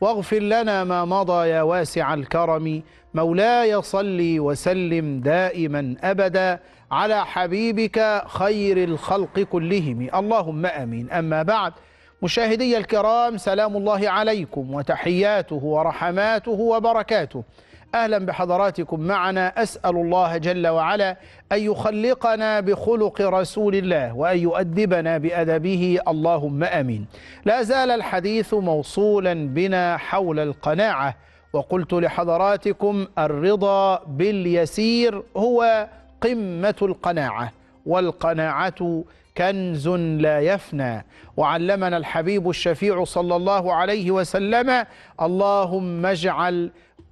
واغفر لنا ما مضى يا واسع الكرم مولاي صل وسلم دائما أبدا على حبيبك خير الخلق كلهم اللهم أمين أما بعد مشاهدي الكرام سلام الله عليكم وتحياته ورحماته وبركاته أهلا بحضراتكم معنا أسأل الله جل وعلا أن يخلقنا بخلق رسول الله وأن يؤدبنا بأدبه اللهم أمين لا زال الحديث موصولا بنا حول القناعة وقلت لحضراتكم الرضا باليسير هو قمة القناعة والقناعة كنز لا يفنى وعلمنا الحبيب الشفيع صلى الله عليه وسلم اللهم اجعل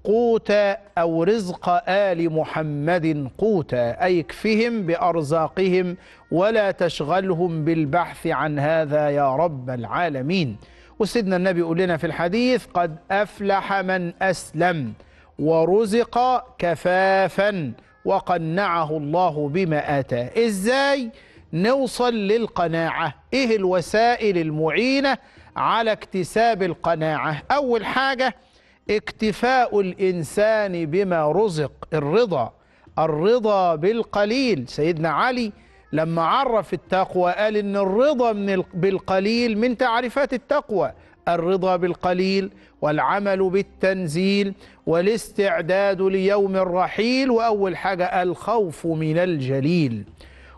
قوتا أو رزق آل محمد قوتا أي اكفهم بأرزاقهم ولا تشغلهم بالبحث عن هذا يا رب العالمين وسيدنا النبي يقول لنا في الحديث قد أفلح من أسلم ورزق كفافا وقنعه الله بما آتاه إزاي نوصل للقناعة إيه الوسائل المعينة على اكتساب القناعة أول حاجة اكتفاء الإنسان بما رزق الرضا الرضا بالقليل سيدنا علي لما عرف التقوى قال ان الرضا من بالقليل من تعريفات التقوى الرضا بالقليل والعمل بالتنزيل والاستعداد ليوم الرحيل واول حاجه الخوف من الجليل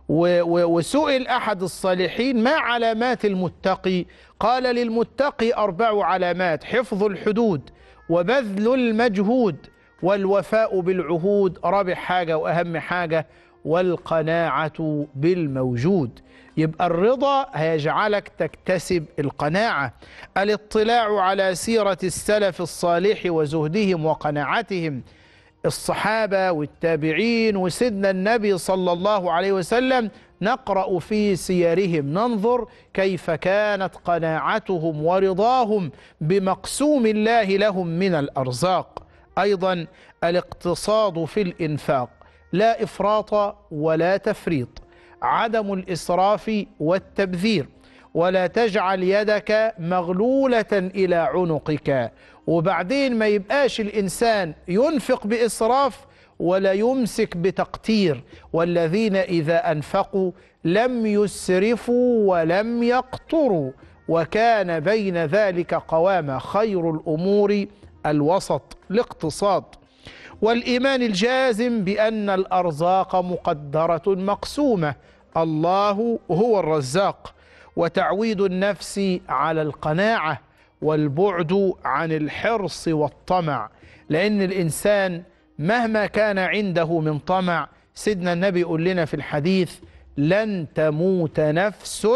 وسئل احد الصالحين ما علامات المتقي قال للمتقي اربع علامات حفظ الحدود وبذل المجهود والوفاء بالعهود رابع حاجة وأهم حاجة والقناعة بالموجود يبقى الرضا هيجعلك تكتسب القناعة الاطلاع على سيرة السلف الصالح وزهدهم وقناعتهم الصحابة والتابعين وسيدنا النبي صلى الله عليه وسلم نقرأ في سيرهم ننظر كيف كانت قناعتهم ورضاهم بمقسوم الله لهم من الأرزاق أيضا الاقتصاد في الإنفاق لا إفراط ولا تفريط عدم الإسراف والتبذير ولا تجعل يدك مغلولة إلى عنقك وبعدين ما يبقاش الإنسان ينفق بإسراف ولا يمسك بتقتير والذين إذا أنفقوا لم يسرفوا ولم يقتروا وكان بين ذلك قواما خير الأمور الوسط الاقتصاد والإيمان الجازم بأن الأرزاق مقدرة مقسومة الله هو الرزاق وتعويد النفس على القناعة والبعد عن الحرص والطمع لأن الإنسان مهما كان عنده من طمع سيدنا النبي يقول لنا في الحديث لن تموت نفس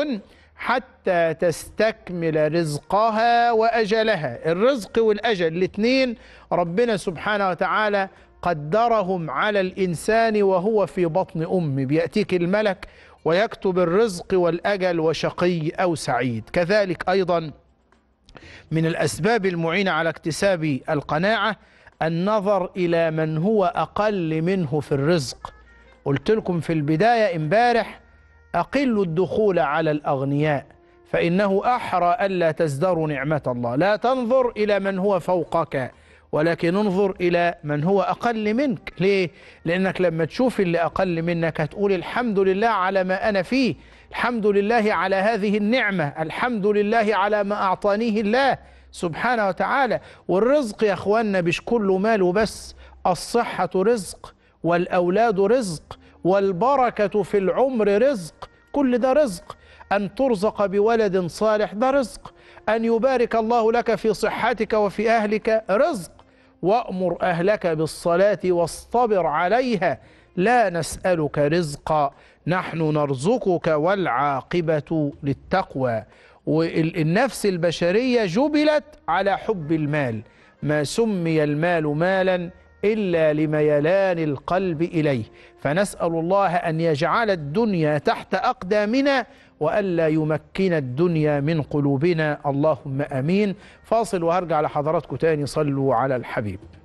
حتى تستكمل رزقها وأجلها الرزق والأجل الاثنين ربنا سبحانه وتعالى قدرهم على الإنسان وهو في بطن أمه بيأتيك الملك ويكتب الرزق والأجل وشقي أو سعيد كذلك أيضا من الأسباب المعينة على اكتساب القناعة النظر إلى من هو أقل منه في الرزق قلت لكم في البداية امبارح أقلوا الدخول على الأغنياء فإنه أحرى ألا تزدروا نعمة الله لا تنظر إلى من هو فوقك ولكن انظر إلى من هو أقل منك ليه؟ لأنك لما تشوف اللي أقل منك هتقول الحمد لله على ما أنا فيه الحمد لله على هذه النعمة الحمد لله على ما أعطانيه الله سبحانه وتعالى والرزق يا اخواننا مش كله مال وبس الصحة رزق والأولاد رزق والبركة في العمر رزق كل ده رزق أن ترزق بولد صالح ده رزق أن يبارك الله لك في صحتك وفي أهلك رزق وأمر أهلك بالصلاة واصطبر عليها لا نسألك رزقا نحن نرزقك والعاقبة للتقوى والنفس البشرية جبلت على حب المال ما سمي المال مالا إلا لميلان القلب إليه فنسأل الله أن يجعل الدنيا تحت أقدامنا وألا يمكن الدنيا من قلوبنا اللهم أمين فاصل وهرجع لحضراتكم تاني صلوا على الحبيب